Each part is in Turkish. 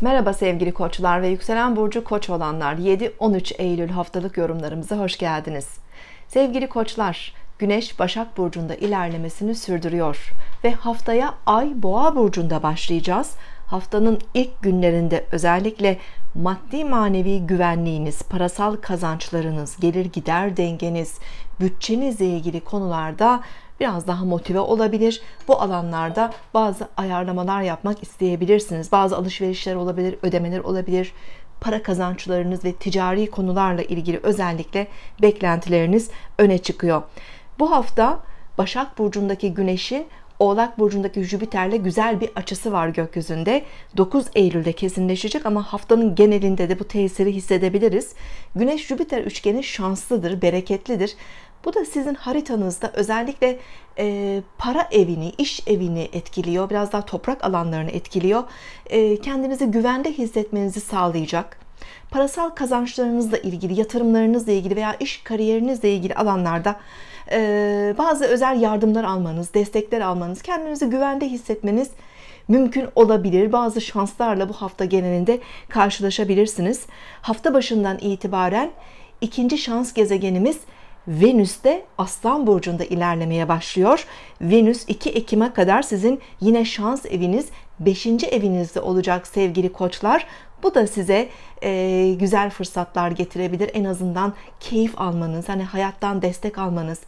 Merhaba sevgili koçlar ve yükselen burcu koç olanlar 7-13 Eylül haftalık yorumlarımıza hoş geldiniz. Sevgili koçlar, Güneş Başak Burcu'nda ilerlemesini sürdürüyor ve haftaya Ay Boğa Burcu'nda başlayacağız. Haftanın ilk günlerinde özellikle maddi manevi güvenliğiniz, parasal kazançlarınız, gelir gider dengeniz, bütçenizle ilgili konularda biraz daha motive olabilir. Bu alanlarda bazı ayarlamalar yapmak isteyebilirsiniz. Bazı alışverişler olabilir, ödemeler olabilir. Para kazançlarınız ve ticari konularla ilgili özellikle beklentileriniz öne çıkıyor. Bu hafta Başak burcundaki Güneşi Oğlak burcundaki Jüpiter'le güzel bir açısı var gökyüzünde. 9 Eylül'de kesinleşecek ama haftanın genelinde de bu tesiri hissedebiliriz. Güneş Jüpiter üçgeni şanslıdır, bereketlidir. Bu da sizin haritanızda özellikle e, para evini, iş evini etkiliyor. Biraz daha toprak alanlarını etkiliyor. E, kendinizi güvende hissetmenizi sağlayacak. Parasal kazançlarınızla ilgili, yatırımlarınızla ilgili veya iş kariyerinizle ilgili alanlarda e, bazı özel yardımlar almanız, destekler almanız, kendinizi güvende hissetmeniz mümkün olabilir. Bazı şanslarla bu hafta genelinde karşılaşabilirsiniz. Hafta başından itibaren ikinci şans gezegenimiz Venüs de Aslan burcunda ilerlemeye başlıyor. Venüs 2 Ekim'e kadar sizin yine şans eviniz 5. evinizde olacak sevgili koçlar. Bu da size e, güzel fırsatlar getirebilir. En azından keyif almanız, hani hayattan destek almanız,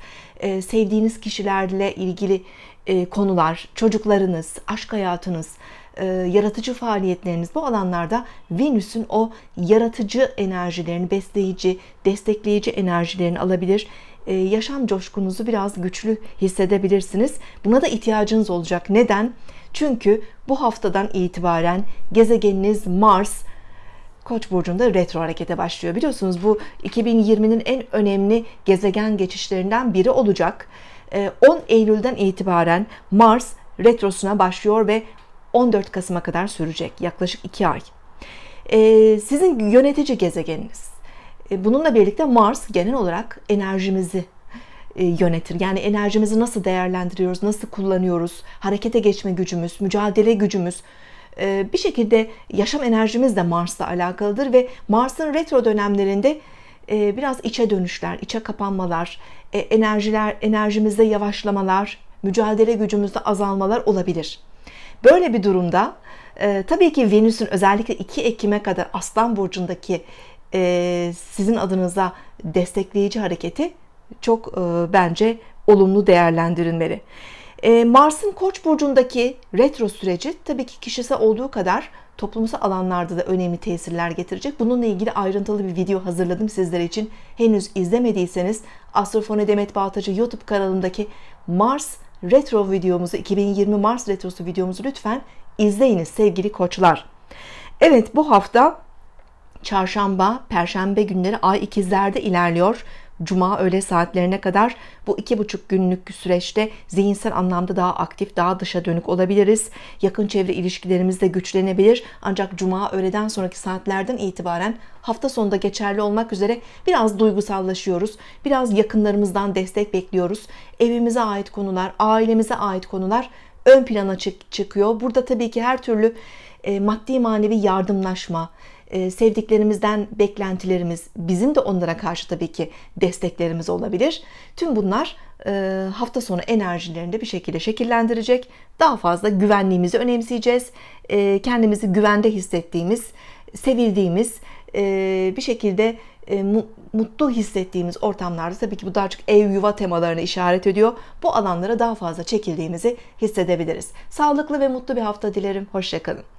e, sevdiğiniz kişilerle ilgili e, konular, çocuklarınız, aşk hayatınız, e, yaratıcı faaliyetleriniz bu alanlarda Venüs'ün o yaratıcı enerjilerini, besleyici, destekleyici enerjilerini alabilir. E, yaşam coşkunuzu biraz güçlü hissedebilirsiniz. Buna da ihtiyacınız olacak. Neden? Çünkü bu haftadan itibaren gezegeniniz Mars Koç burcunda retro harekete başlıyor. Biliyorsunuz bu 2020'nin en önemli gezegen geçişlerinden biri olacak. 10 e, Eylül'den itibaren Mars retrosuna başlıyor ve 14 Kasım'a kadar sürecek. Yaklaşık 2 ay. Ee, sizin yönetici gezegeniniz. Ee, bununla birlikte Mars genel olarak enerjimizi e, yönetir. Yani enerjimizi nasıl değerlendiriyoruz, nasıl kullanıyoruz, harekete geçme gücümüz, mücadele gücümüz, ee, bir şekilde yaşam enerjimiz de Mars'la alakalıdır ve Mars'ın retro dönemlerinde e, biraz içe dönüşler, içe kapanmalar, e, enerjiler, enerjimizde yavaşlamalar, mücadele gücümüzde azalmalar olabilir. Böyle bir durumda e, tabii ki Venüs'ün özellikle 2 Ekim'e kadar Aslan Burcu'ndaki e, sizin adınıza destekleyici hareketi çok e, bence olumlu değerlendirilmeli. E, Mars'ın Koç burcundaki retro süreci tabii ki kişisel olduğu kadar toplumsal alanlarda da önemli tesirler getirecek. Bununla ilgili ayrıntılı bir video hazırladım sizler için. Henüz izlemediyseniz Astrofone Demet Bağtacı YouTube kanalındaki Mars retro videomuzu 2020 Mars retrosu videomuzu lütfen izleyiniz sevgili koçlar. Evet bu hafta çarşamba, perşembe günleri ay ikizlerde ilerliyor. Cuma öğle saatlerine kadar bu iki buçuk günlük süreçte zihinsel anlamda daha aktif, daha dışa dönük olabiliriz. Yakın çevre ilişkilerimiz de güçlenebilir. Ancak Cuma öğleden sonraki saatlerden itibaren hafta sonunda geçerli olmak üzere biraz duygusallaşıyoruz. Biraz yakınlarımızdan destek bekliyoruz. Evimize ait konular, ailemize ait konular ön plana çık çıkıyor. Burada tabii ki her türlü e, maddi manevi yardımlaşma, ee, sevdiklerimizden beklentilerimiz, bizim de onlara karşı tabii ki desteklerimiz olabilir. Tüm bunlar e, hafta sonu enerjilerinde bir şekilde şekillendirecek. Daha fazla güvenliğimizi önemseyeceğiz. Ee, kendimizi güvende hissettiğimiz, sevildiğimiz, e, bir şekilde e, mutlu hissettiğimiz ortamlarda tabii ki bu daha çok ev yuva temalarını işaret ediyor. Bu alanlara daha fazla çekildiğimizi hissedebiliriz. Sağlıklı ve mutlu bir hafta dilerim. Hoşçakalın.